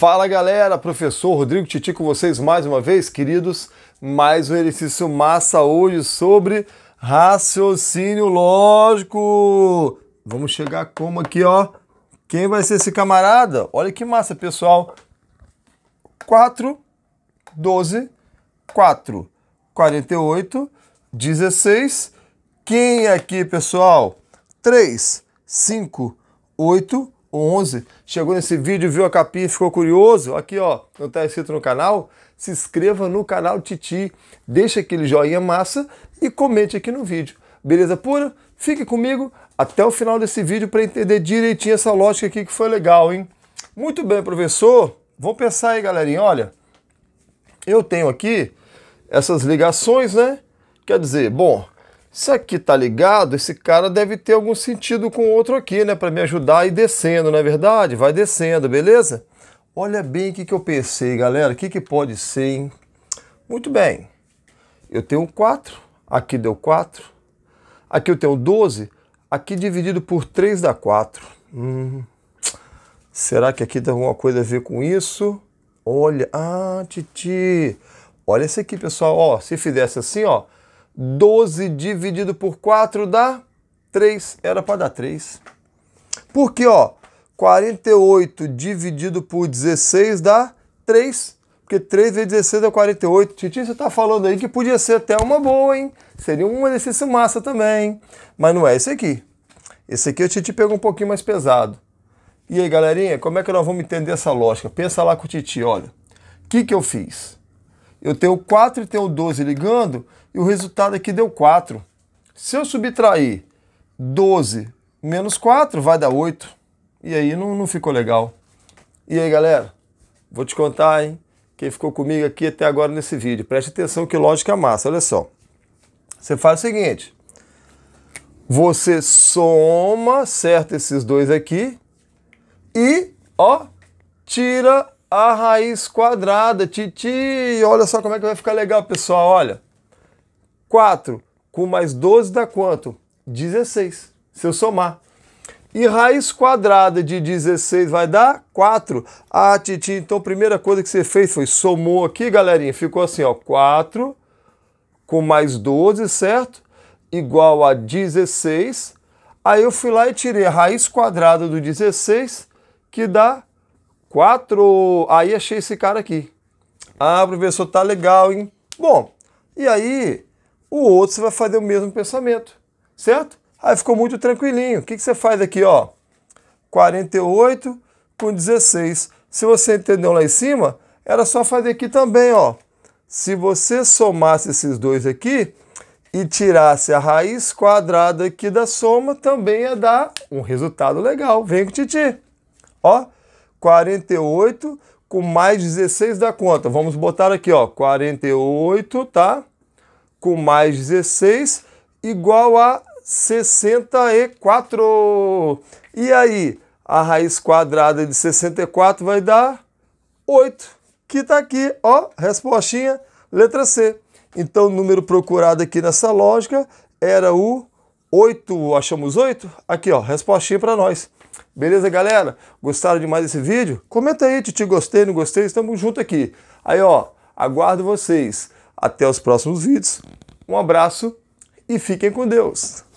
Fala galera, professor Rodrigo Titi com vocês mais uma vez, queridos. Mais um exercício massa hoje sobre raciocínio lógico. Vamos chegar como aqui, ó. Quem vai ser esse camarada? Olha que massa, pessoal. 4, 12, 4, 48, 16. Quem é aqui, pessoal? 3, 5, 8, 11, chegou nesse vídeo, viu a capinha e ficou curioso, aqui ó, não está inscrito no canal, se inscreva no canal Titi, deixa aquele joinha massa e comente aqui no vídeo. Beleza pura? Fique comigo até o final desse vídeo para entender direitinho essa lógica aqui que foi legal, hein? Muito bem, professor. Vamos pensar aí, galerinha. Olha, eu tenho aqui essas ligações, né? Quer dizer, bom, isso aqui tá ligado, esse cara deve ter algum sentido com o outro aqui, né? Para me ajudar a ir descendo, não é verdade? Vai descendo, beleza? Olha bem o que, que eu pensei, galera. O que, que pode ser, hein? Muito bem. Eu tenho 4, aqui deu 4. Aqui eu tenho 12, aqui dividido por 3 dá 4. Hum. Será que aqui tem alguma coisa a ver com isso? Olha, ah, Titi. Olha esse aqui, pessoal. Ó, se fizesse assim, ó. 12 dividido por 4 dá 3. Era para dar 3. Porque, ó, 48 dividido por 16 dá 3. Porque 3 vezes 16 dá 48. Titi, você está falando aí que podia ser até uma boa, hein? Seria um exercício massa também. Mas não é esse aqui. Esse aqui o Titi pegou um pouquinho mais pesado. E aí, galerinha, como é que nós vamos entender essa lógica? Pensa lá com o Titi, olha. O que, que eu fiz? eu tenho 4 e tenho 12 ligando, e o resultado aqui deu 4. Se eu subtrair 12 menos 4, vai dar 8. E aí não, não ficou legal. E aí, galera? Vou te contar, hein? Quem ficou comigo aqui até agora nesse vídeo. Preste atenção que lógica massa, olha só. Você faz o seguinte. Você soma, certo, esses dois aqui. E, ó, tira a raiz quadrada. Titi, olha só como é que vai ficar legal, pessoal. Olha, 4 com mais 12 dá quanto? 16, se eu somar. E raiz quadrada de 16 vai dar 4. Ah, Titi, então a primeira coisa que você fez foi somou aqui, galerinha. Ficou assim, ó, 4 com mais 12, certo? Igual a 16. Aí eu fui lá e tirei a raiz quadrada do 16, que dá Quatro. Aí achei esse cara aqui. Ah, professor, tá legal, hein? Bom, e aí o outro você vai fazer o mesmo pensamento, certo? Aí ficou muito tranquilinho. O que, que você faz aqui, ó? 48 com 16. Se você entendeu lá em cima, era só fazer aqui também, ó. Se você somasse esses dois aqui e tirasse a raiz quadrada aqui da soma, também ia dar um resultado legal. Vem com o Titi. Ó, 48 com mais 16 dá conta. Vamos botar aqui, ó, 48, tá? Com mais 16 igual a 64. E aí, a raiz quadrada de 64 vai dar 8, que tá aqui, ó, respostinha, letra C. Então, o número procurado aqui nessa lógica era o 8, achamos 8? Aqui, ó, respostinha para nós. Beleza, galera? Gostaram demais desse vídeo? Comenta aí, te gostei, não gostei, estamos junto aqui. Aí, ó, aguardo vocês. Até os próximos vídeos. Um abraço e fiquem com Deus.